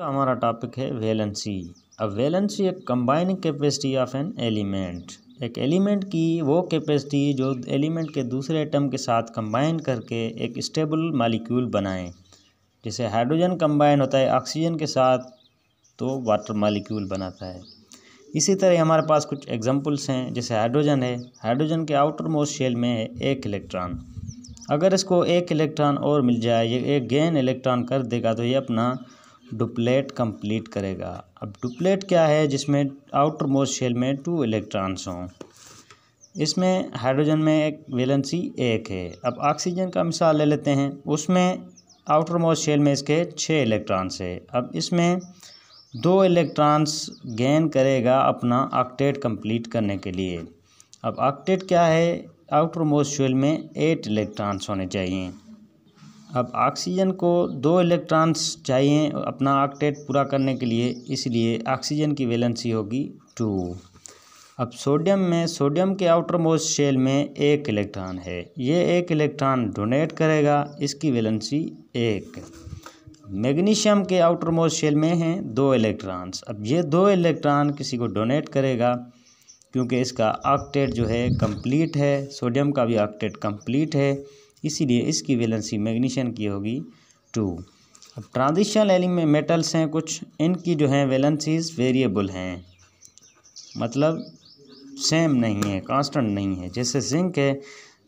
का हमारा टॉपिक है वेलेंसी अब वेलेंसी एक combining capacity of an element एक एलिमेंट की वो कैपेसिटी जो एलिमेंट के दूसरे एटम के साथ कंबाइन करके एक स्टेबल मालिक्यूल बनाए जैसे हाइड्रोजन कंबाइन होता है ऑक्सीजन के साथ तो वाटर मालिक्यूल बनाता है इसी तरह हमारे पास कुछ एग्जांपल्स हैं जैसे हाइड्रोजन है हाइड्रोजन के आउटर मोस्ट शेल में है एक इलेक्ट्रॉन अगर इसको एक इलेक्ट्रॉन और मिल जाए ये एक गेन इलेक्ट्रॉन कर देगा तो ये अपना डुप्लेट कंप्लीट करेगा अब डुप्लेट क्या है जिसमें आउटर मोस्ट शेल में टू इलेक्ट्रॉन्स हों इसमें हाइड्रोजन में एक वेलेंसी एक है अब ऑक्सीजन का मिसाल ले लेते हैं उसमें आउटर मोस्ट शेल में इसके छः इलेक्ट्रॉन्स है अब इसमें दो इलेक्ट्रॉन्स गेन करेगा अपना ऑक्टेट कंप्लीट करने के लिए अब ऑक्टेट क्या है आउटर मोस्ट शेल में एट इलेक्ट्रॉन्स होने चाहिए अब ऑक्सीजन को दो इलेक्ट्रॉन्स चाहिए अपना ऑक्टेट पूरा करने के लिए इसलिए ऑक्सीजन की वैलेंसी होगी टू अब सोडियम में सोडियम के आउटर मोस्ट शेल में एक इलेक्ट्रॉन है ये एक इलेक्ट्रॉन डोनेट करेगा इसकी वैलेंसी एक मैग्नीशियम के आउटर मोस्ट शेल में हैं दो इलेक्ट्रॉन्स अब ये दो इलेक्ट्रॉन किसी को डोनेट करेगा क्योंकि इसका ऑक्टेट जो है कंप्लीट है सोडियम का भी ऑक्टेट कंप्लीट है इसीलिए इसकी वैलेंसी मैग्नीशियम की होगी टू अब ट्रांजिशनल एलिमेंट मेटल्स हैं कुछ इनकी जो हैं वैलेंसीज वेरिएबल हैं मतलब सेम नहीं है कांस्टेंट नहीं है जैसे जिंक है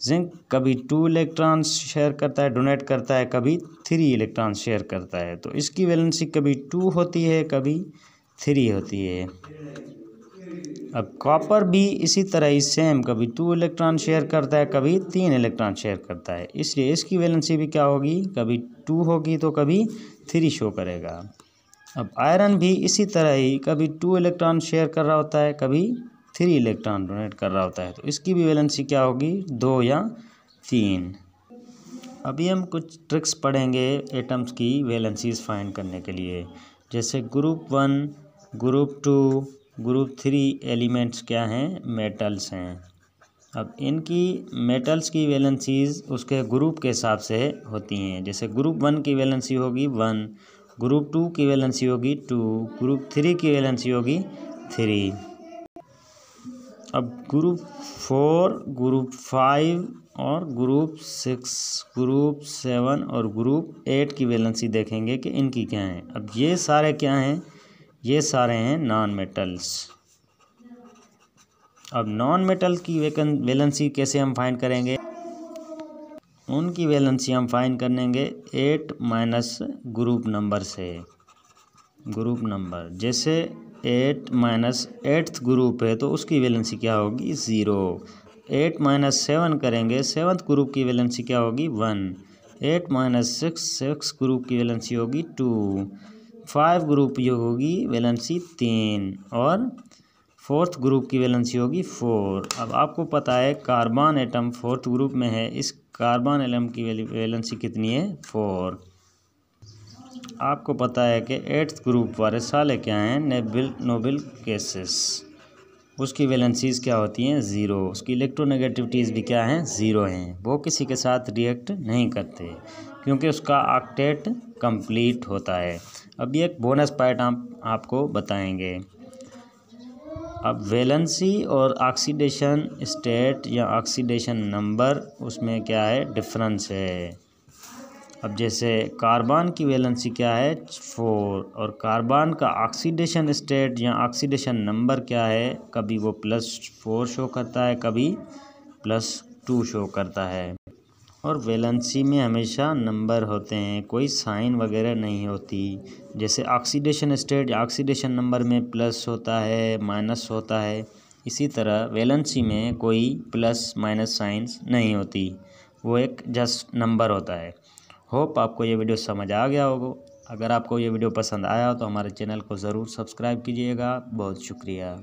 जिंक कभी टू इलेक्ट्रॉन्स शेयर करता है डोनेट करता है कभी थ्री इलेक्ट्रॉन्स शेयर करता है तो इसकी वैलेंसी कभी टू होती है कभी थ्री होती है अब कॉपर भी इसी तरह ही सेम कभी टू इलेक्ट्रॉन शेयर करता है कभी तीन इलेक्ट्रॉन शेयर करता है इसलिए इसकी वैलेंसी भी क्या होगी कभी टू होगी तो कभी थ्री शो करेगा अब आयरन भी इसी तरह ही कभी टू इलेक्ट्रॉन शेयर कर रहा होता है कभी थ्री इलेक्ट्रॉन डोनेट कर रहा होता है तो इसकी भी वैलेंसी क्या होगी दो या तीन अभी हम कुछ ट्रिक्स पढ़ेंगे एटम्स की वैलेंसीज फाइंड करने के लिए जैसे group one group two group three elements क्या हैं मेटल्स हैं अब इनकी मेटल्स की वैलेंसीज उसके ग्रुप के हिसाब से होती हैं जैसे ग्रुप वन की वैलेंसी होगी वन ग्रुप टू की वैलेंसी होगी टू ग्रुप थ्री की वैलेंसी होगी थ्री अब ग्रुप फोर ग्रुप फाइव और ग्रुप सिक्स ग्रुप सेवन और ग्रुप एट की वैलेंसी देखेंगे कि इनकी क्या हैं अब ये सारे क्या हैं ये सारे हैं नॉन मेटल्स अब नॉन मेटल की वैलेंसी कैसे हम फाइंड करेंगे उनकी वैलेंसी हम फाइंड करेंगे एट माइनस ग्रुप नंबर से ग्रुप नंबर जैसे एट माइनस एट्थ ग्रुप है तो उसकी वैलेंसी क्या होगी ज़ीरो एट माइनस सेवन करेंगे सेवन्थ ग्रुप की वैलेंसी क्या होगी one eight minus six six group की वैलेंसी होगी टू फाइव ग्रुप योग होगी वैलेंसी तीन और फोर्थ ग्रुप की वैलेंसी होगी फोर अब आपको पता है कार्बन एटम फोर्थ ग्रुप में है इस कार्बन एटम की वैलेंसी कितनी है फोर आपको पता है कि एट्थ ग्रुप वाले साले क्या हैं नेबिल नोबिल केसेस उसकी वैलेंसीज क्या होती हैं ज़ीरो उसकी इलेक्ट्रोनेगेटिविटीज़ भी क्या हैं ज़ीरो हैं वो किसी के साथ रिएक्ट नहीं करते क्योंकि उसका आक्टेट कंप्लीट होता है अब ये एक बोनस पॉइंट आप आपको बताएंगे अब वेलेंसी और ऑक्सीडेशन स्टेट या ऑक्सीडेशन नंबर उसमें क्या है डिफरेंस है अब जैसे कार्बन की वेलेंसी क्या है फोर और कार्बन का ऑक्सीडेशन स्टेट या ऑक्सीडेशन नंबर क्या है कभी वो प्लस फोर शो करता है कभी प्लस टू शो करता है और वैलेंसी में हमेशा नंबर होते हैं कोई साइन वगैरह नहीं होती जैसे ऑक्सीडेशन स्टेट ऑक्सीडेशन नंबर में प्लस होता है माइनस होता है इसी तरह वैलेंसी में कोई प्लस माइनस साइंस नहीं होती वो एक जस्ट नंबर होता है होप आपको ये वीडियो समझ आ गया होगा अगर आपको ये वीडियो पसंद आया हो तो हमारे चैनल को ज़रूर सब्सक्राइब कीजिएगा बहुत शुक्रिया